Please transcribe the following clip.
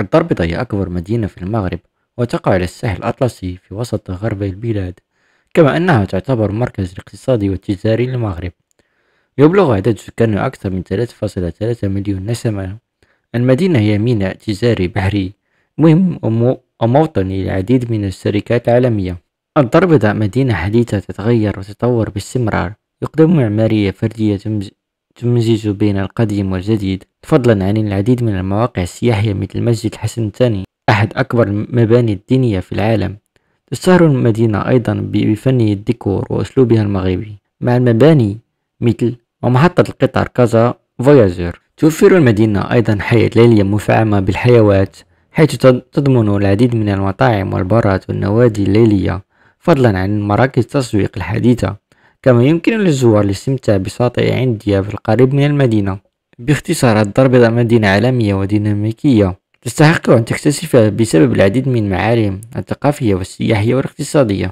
الضربطة هي أكبر مدينة في المغرب وتقع على الساحل الأطلسي في وسط غرب البلاد كما أنها تعتبر مركز اقتصادي وتجاري للمغرب يبلغ عدد سكانها أكثر من 3.3 مليون نسمة المدينة هي ميناء تجاري بحري مهم وموطن للعديد من الشركات العالمية الضربطة مدينة حديثة تتغير وتتطور باستمرار يقدم معمارية فردية تمزج بين القديم والجديد فضلا عن العديد من المواقع السياحية مثل مسجد الحسن الثاني أحد أكبر المباني الدينية في العالم تشتهر المدينة أيضا بفن الديكور وأسلوبها المغربي مع المباني مثل ومحطة القطار كازا فوياجور توفر المدينة أيضا حياة ليلية مفعمة بالحيوات حيث تضمن العديد من المطاعم والبارات والنوادي الليلية فضلا عن مراكز التسويق الحديثة كما يمكن للزوار الاستمتاع بشاطئ عين في القريب من المدينة باختصار الدار مدينة عالمية وديناميكية تستحق أن تكتشفها بسبب العديد من المعالم الثقافية والسياحية والاقتصادية